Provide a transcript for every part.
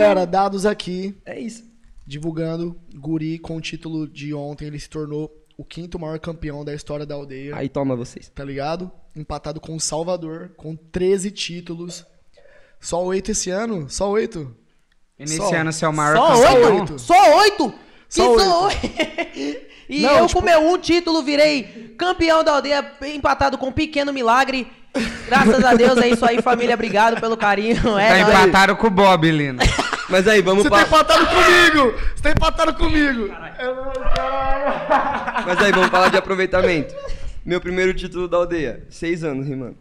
galera, é. dados aqui. É isso. Divulgando, Guri com o título de ontem, ele se tornou o quinto maior campeão da história da aldeia. Aí toma vocês. Tá ligado? Empatado com o Salvador, com 13 títulos. Só oito esse ano? Só oito? E nesse só. ano você é o maior só campeão. Oito? Só oito? Só oito? e Não, eu tipo... com meu um título virei campeão da aldeia, empatado com um pequeno milagre. Graças a Deus, é isso aí, família. Obrigado pelo carinho. É, tá empataram com o Bob, Lino. Mas aí, vamos Você pra... tá empatado comigo! Você tá empatado comigo! Mas aí, vamos falar de aproveitamento. Meu primeiro título da aldeia. Seis anos rimando.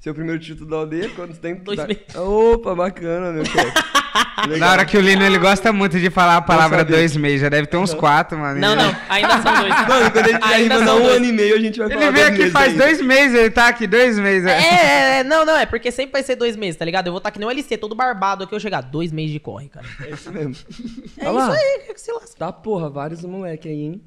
Seu primeiro título da aldeia, quanto tempo? Dois da... meses. Opa, bacana, meu chefe. Na hora que o Lino ele gosta muito de falar a palavra dois meses, já deve ter uns quatro, mano. Não, não, ainda são dois. Mano, quando ele ainda dá um dois. ano e meio, a gente vai Ele veio aqui faz ainda. dois meses, ele tá aqui dois meses. É, é, é, não, não, é porque sempre vai ser dois meses, tá ligado? Eu vou estar tá que nem um LC, todo barbado aqui, eu chegar dois meses de corre, cara. É isso mesmo. É Olha isso lá. aí, que se lasca. Tá porra, vários moleque aí, hein?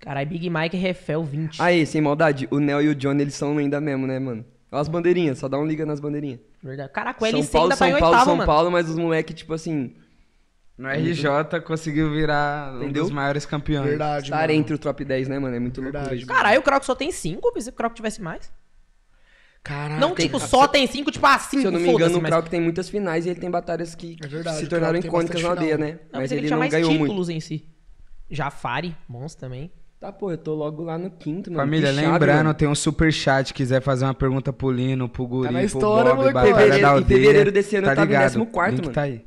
Caralho, Big Mike Refel 20. Aí, sem maldade, o Neo e o John, eles são ainda mesmo, né, mano? Olha as bandeirinhas, só dá um liga nas bandeirinhas. Verdade. Caraca, o LC São Paulo, ainda tá São Paulo, oitavo, São mano. Paulo, mas os moleques, tipo assim. No é RJ conseguiu virar Entendeu? um dos maiores campeões. Verdade. Estar mano. entre o top 10, né, mano? É muito Verdade. loucura. Caralho, o Croc só tem 5. se o Croc tivesse mais. Caraca. Não, tipo, só tem 5, tipo, assim. Se eu não me engano, o mas... tem muitas finais e ele tem batalhas que é verdade, se tornaram icônicas na aldeia, né? Não, mas ele, ele não ganhou títulos muito. em si. Jafari, monstro também. Tá, pô, eu tô logo lá no quinto, mano. Família, Pichado, lembrando, mano. tem um super chat, quiser fazer uma pergunta pro Lino, pro Guri, tá na história, pro Bob, da Aldeia. Em fevereiro desse ano tá eu tava ligado. em 14 tá mano. tá aí.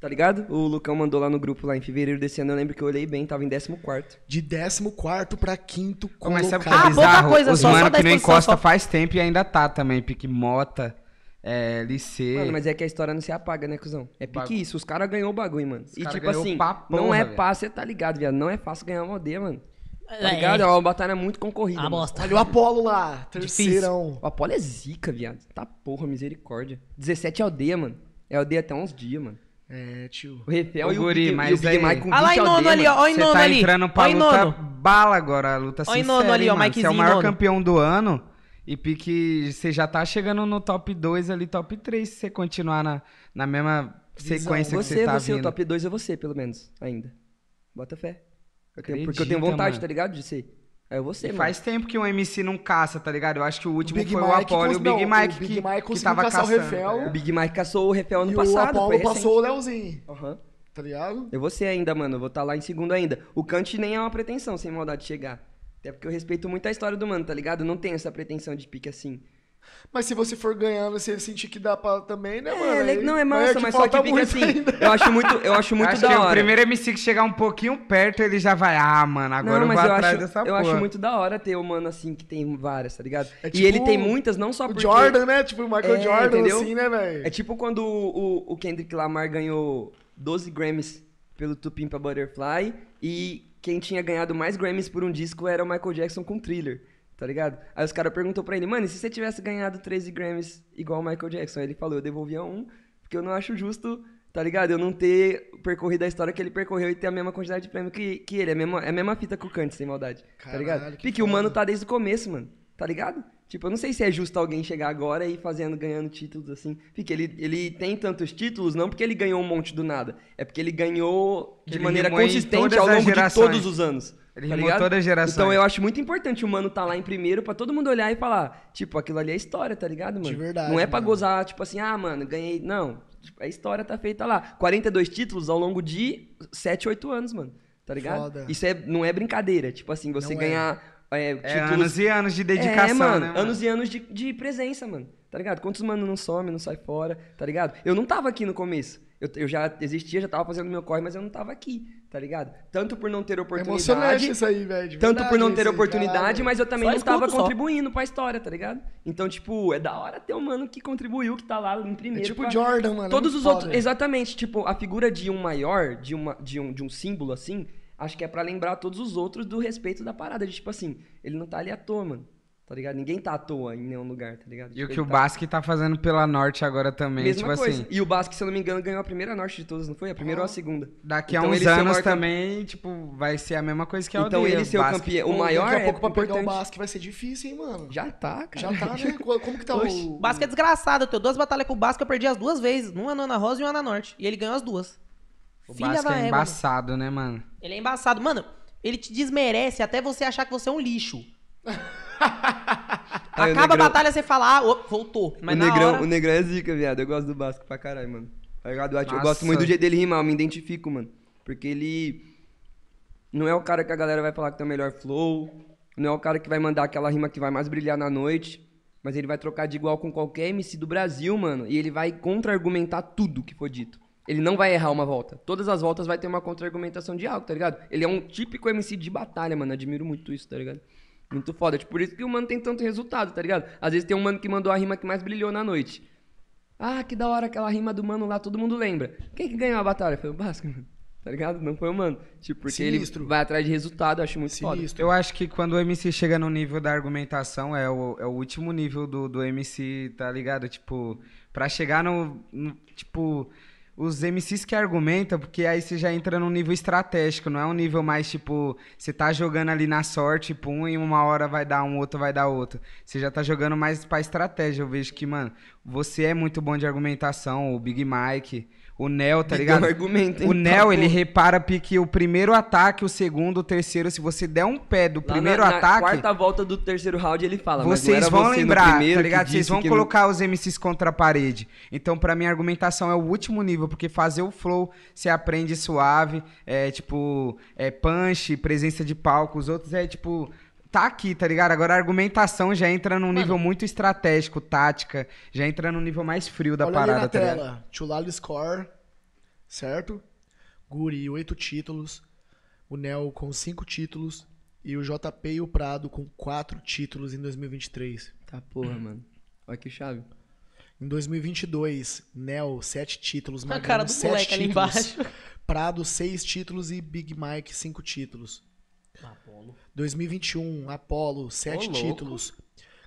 Tá ligado? O Lucão mandou lá no grupo lá em fevereiro desse ano, eu lembro que eu olhei bem, tava em 14. De 14 pra quinto é colocado. Mas sabe o que é bizarro? Ah, coisa, Os só, mano só que não encosta só... faz tempo e ainda tá também, pique mota. É, LC. Mano, mas é que a história não se apaga, né, cuzão? É pique Bagu... isso, os caras ganhou o bagulho, mano. Os e tipo assim, papão, não né, é fácil, você tá ligado, viado? Não é fácil ganhar uma aldeia, mano. Tá é, tá ligado? É. é uma batalha muito concorrida. Ah, mostra. Olha o Apolo lá, terceirão. Difícil. O Apolo é zica, viado. Tá porra, misericórdia. 17 é aldeia, mano. É aldeia até uns dias, mano. É, tio. O Refel é o e, guri, o, mas e o Big Olha lá em nono ali, ó. Olha em tá nono ali. Você tá entrando pra luta nono. bala agora, a luta sincera, Olha em nono ali, ó, Mikezinho Você é o maior campeão do ano. E pique, você já tá chegando no top 2 ali, top 3, se você continuar na, na mesma sequência você, que você tá você, vindo. Você, o top 2 é você, pelo menos, ainda. Bota fé. Eu tenho, Acredita, porque eu tenho vontade, mano. tá ligado, de ser. É você, mano. Faz tempo que um MC não caça, tá ligado? Eu acho que o último o foi Mike o Apollo e o Big Mike, o Big que, Mike que tava caçando. O, Refel, tá o Big Mike caçou o Refel ano e passado. o Apollo passou o Leozinho. Aham. Uhum. Tá ligado? Eu é vou ser ainda, mano. Eu vou estar tá lá em segundo ainda. O Kant nem é uma pretensão, sem maldade, de chegar. Até porque eu respeito muito a história do mano, tá ligado? Eu não tenho essa pretensão de pique assim. Mas se você for ganhando, você sentir que dá pra também, né, é, mano? Ele... Não, é massa, é mas só que assim. Ainda. Eu acho muito, eu acho muito acho da hora. o primeiro MC que chegar um pouquinho perto, ele já vai, ah, mano, agora não, mas eu vou eu atrás acho, dessa eu porra. Eu acho muito da hora ter um mano assim que tem várias, tá ligado? É, tipo, e ele tipo tem muitas, não só porque... O Jordan, né? Tipo o Michael é, Jordan, entendeu? assim, né, velho? É tipo quando o, o Kendrick Lamar ganhou 12 Grammys pelo Tupim pra Butterfly e quem tinha ganhado mais Grammys por um disco era o Michael Jackson com Thriller, tá ligado? Aí os caras perguntou pra ele, mano, e se você tivesse ganhado 13 Grammys igual o Michael Jackson? Aí ele falou, eu devolvia um, porque eu não acho justo, tá ligado? Eu não ter percorrido a história que ele percorreu e ter a mesma quantidade de prêmio que, que ele. É a mesma, é a mesma fita com o Kant, sem maldade, Caralho, tá ligado? Porque o mano tá desde o começo, mano, tá ligado? Tipo, eu não sei se é justo alguém chegar agora e fazendo, ganhando títulos assim. Fica ele, ele tem tantos títulos, não porque ele ganhou um monte do nada. É porque ele ganhou de ele maneira consistente ao longo de todos os anos. Ele tá toda a geração. Então eu acho muito importante o mano estar tá lá em primeiro pra todo mundo olhar e falar, tipo, aquilo ali é história, tá ligado, mano? De verdade. Não é pra gozar, tipo assim, ah, mano, ganhei. Não. Tipo, a história tá feita lá. 42 títulos ao longo de 7, 8 anos, mano. Tá ligado? Foda. Isso é, não é brincadeira. Tipo assim, você não é. ganhar. É é, é, tipo, anos e anos de dedicação, é, mano, né, mano? Anos e anos de, de presença, mano. Tá ligado? Quantos mano não some, não sai fora, tá ligado? Eu não tava aqui no começo. Eu, eu já existia, já tava fazendo meu corre, mas eu não tava aqui, tá ligado? Tanto por não ter oportunidade. É isso aí, velho. Tanto por não ter oportunidade, mas eu também só não tava só. contribuindo pra história, tá ligado? Então, tipo, é da hora ter um mano que contribuiu, que tá lá em primeiro. É tipo pra... Jordan, mano. É todos é os foda, outros. Exatamente, tipo, a figura de um maior, de, uma, de, um, de um símbolo assim, acho que é para lembrar todos os outros do respeito da parada. De, tipo assim, ele não tá ali à toa, mano. Tá ligado? Ninguém tá à toa em nenhum lugar, tá ligado? Tipo, e o tipo, que o tá... Basque tá fazendo pela Norte agora também, Mesma tipo coisa. assim. E o Basque, se eu não me engano, ganhou a primeira Norte de todas, não foi? A primeira oh. ou a segunda? Daqui então, a uns anos maior... também, tipo, vai ser a mesma coisa que a Então ele ser o campeão, tipo, o maior Daqui a pouco é pra importante. pegar o Basque vai ser difícil, hein, mano? Já tá, cara. Já tá, né? Como que tá hoje? o... Basque é desgraçado, eu tenho duas batalhas com o Basque, eu perdi as duas vezes. Uma é na Ana Rosa e uma é na Norte. E ele ganhou as duas. O Filha é da é égua. embaçado, né, mano? Ele é embaçado. Mano, ele te desmerece até você achar que você é um lixo. Aí o Acaba a batalha, você fala, ah, voltou. Mas o, negrão, hora... o negrão é zica, viado. Eu gosto do Basco pra caralho, mano. Tá ligado? Eu Eu gosto muito do jeito dele rimar, eu me identifico, mano. Porque ele. Não é o cara que a galera vai falar que tem o melhor flow. Não é o cara que vai mandar aquela rima que vai mais brilhar na noite. Mas ele vai trocar de igual com qualquer MC do Brasil, mano. E ele vai contra-argumentar tudo que for dito. Ele não vai errar uma volta. Todas as voltas vai ter uma contra-argumentação de algo, tá ligado? Ele é um típico MC de batalha, mano. Admiro muito isso, tá ligado? Muito foda. Tipo, por isso que o mano tem tanto resultado, tá ligado? Às vezes tem um mano que mandou a rima que mais brilhou na noite. Ah, que da hora aquela rima do mano lá, todo mundo lembra. Quem que ganhou a batalha? Foi o Basco, mano. Tá ligado? Não foi o mano. Tipo, porque Sinistro. ele vai atrás de resultado, eu acho muito Sinistro. foda. Eu acho que quando o MC chega no nível da argumentação, é o, é o último nível do, do MC, tá ligado? Tipo, pra chegar no, no tipo os MCs que argumentam, porque aí você já entra num nível estratégico, não é um nível mais tipo, você tá jogando ali na sorte, um e uma hora vai dar um, outro vai dar outro. Você já tá jogando mais pra estratégia. Eu vejo que, mano, você é muito bom de argumentação, o Big Mike, o Neo, tá Me ligado? Argumento, o então. Neo, ele repara que o primeiro ataque, o segundo, o terceiro, se você der um pé do Lá primeiro na, ataque. Na quarta volta do terceiro round ele fala. Vocês vão você lembrar, tá ligado? Vocês vão colocar não... os MCs contra a parede. Então, pra mim, a argumentação é o último nível, porque fazer o flow você aprende suave, é tipo, é punch, presença de palco, os outros é tipo tá aqui, tá ligado? Agora a argumentação já entra num Mano. nível muito estratégico, tática, já entra num nível mais frio da Olha parada. Ali na tá tela, ligado? Chulali Score, certo? Guri, oito títulos. O Nel com cinco títulos. E o JP e o Prado com quatro títulos em 2023. Tá porra, mano. Olha que chave. Em 2022, Nel, sete títulos. A cara do sete moleque títulos, ali embaixo. Prado, seis títulos e Big Mike, cinco títulos. Ah, Apolo. 2021, Apolo, sete oh, títulos.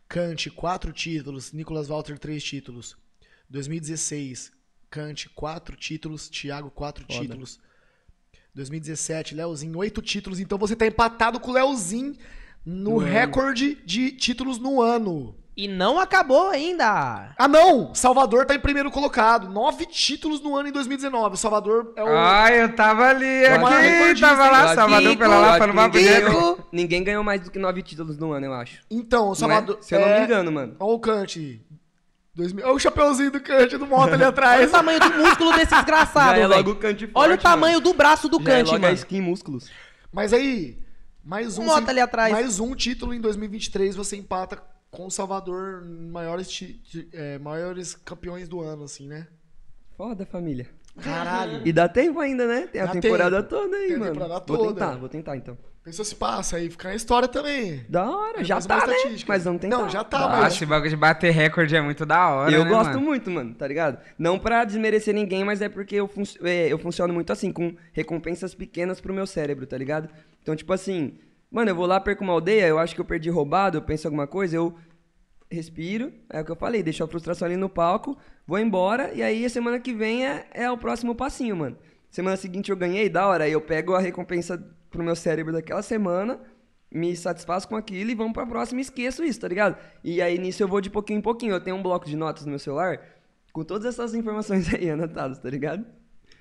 Kant, quatro títulos. Nicolas Walter, três títulos. 2016, Kant, quatro títulos. Thiago, quatro Foda. títulos. 2017, Leozinho, oito títulos. Então você tá empatado com o Leozinho no, no recorde ano. de títulos no ano. E não acabou ainda. Ah, não! Salvador tá em primeiro colocado. Nove títulos no ano em 2019. O Salvador é o. Ah, eu tava ali, é aqui, aqui tava lá, Salvador pela lá, pelo ninguém, ganhou, ninguém ganhou mais do que nove títulos no ano, eu acho. Então, o é? Salvador. é? Se eu não é... me engano, mano. Olha o Kant. Olha o chapeuzinho do Kant do moto ali atrás. Olha o tamanho do músculo desse é desgraçado, é logo Kant forte, Olha o tamanho mano. do braço do Kant, é mano. É skin músculos. Mas aí, mais um. Moto ali atrás. Mais um título em 2023, você empata com o Salvador, maiores, é, maiores campeões do ano, assim, né? Foda, família. Caralho. E dá tempo ainda, né? Tem a temporada tempo. toda aí, Tem mano. Temporada toda. Vou tentar, vou tentar então. Pensou se passa aí, fica na história também. Da hora, já tá, né? Mas vamos tentar. Não, já tá, acho que esse bagulho de bater recorde é muito da hora, Eu né, gosto mano? muito, mano, tá ligado? Não pra desmerecer ninguém, mas é porque eu, func... É, eu funciono muito assim, com recompensas pequenas pro meu cérebro, tá ligado? Então, tipo assim, Mano, eu vou lá, perco uma aldeia, eu acho que eu perdi roubado, eu penso alguma coisa, eu respiro, é o que eu falei, deixo a frustração ali no palco, vou embora, e aí a semana que vem é, é o próximo passinho, mano. Semana seguinte eu ganhei, da hora, aí eu pego a recompensa pro meu cérebro daquela semana, me satisfaço com aquilo e vamos pra próxima e esqueço isso, tá ligado? E aí nisso eu vou de pouquinho em pouquinho, eu tenho um bloco de notas no meu celular com todas essas informações aí anotadas, tá ligado?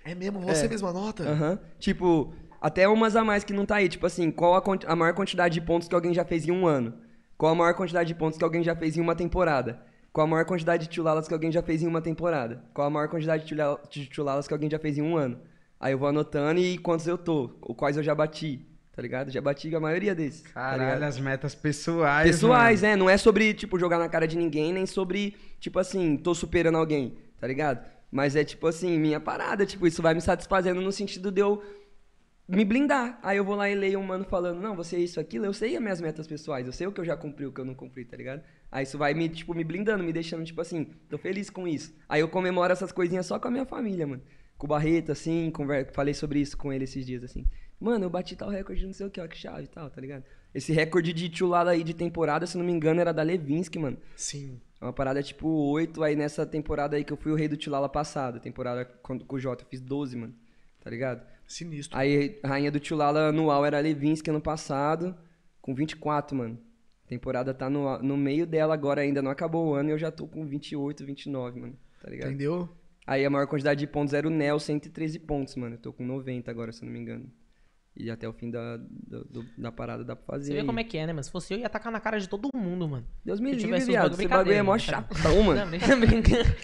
É mesmo? Você é. mesmo anota? Aham. Uhum. Tipo, até umas a mais que não tá aí. Tipo assim, qual a, a maior quantidade de pontos que alguém já fez em um ano? Qual a maior quantidade de pontos que alguém já fez em uma temporada? Qual a maior quantidade de tchulalas que alguém já fez em uma temporada? Qual a maior quantidade de tchulalas que alguém já fez em um ano? Aí eu vou anotando e quantos eu tô, ou quais eu já bati, tá ligado? Já bati a maioria desses. Tá Caralho, tá as metas pessoais. Pessoais, mano. é. Não é sobre, tipo, jogar na cara de ninguém, nem sobre, tipo assim, tô superando alguém, tá ligado? Mas é tipo assim, minha parada, tipo, isso vai me satisfazendo no sentido de eu me blindar. Aí eu vou lá e leio um mano falando, não, você é isso, aquilo, eu sei as minhas metas pessoais, eu sei o que eu já cumpri, o que eu não cumpri, tá ligado? Aí isso vai me, tipo, me blindando, me deixando, tipo assim, tô feliz com isso. Aí eu comemoro essas coisinhas só com a minha família, mano. Com o Barreto, assim, conver... falei sobre isso com ele esses dias, assim. Mano, eu bati tal recorde, não sei o que, ó, que chave e tal, tá ligado? Esse recorde de tchulada aí de temporada, se não me engano, era da Levinsky, mano. Sim. É uma parada tipo 8, aí nessa temporada aí que eu fui o rei do Tilala passado, temporada com o Jota, eu fiz 12, mano. Tá ligado? Sinistro. Aí, Rainha do Tchulala anual era Levinsky ano passado, com 24, mano. A temporada tá no, no meio dela agora, ainda não acabou o ano e eu já tô com 28, 29, mano. Tá ligado? Entendeu? Aí a maior quantidade de pontos era o Nel, 113 pontos, mano. Eu tô com 90 agora, se eu não me engano. E até o fim da, da, do- da parada dá pra fazer. Você vê como é que é, né, mano? Se fosse eu, ia atacar na cara de todo mundo, mano. Deus me livre, viado. bagulho, Esse bagulho é mó né? chatão, mano. Não,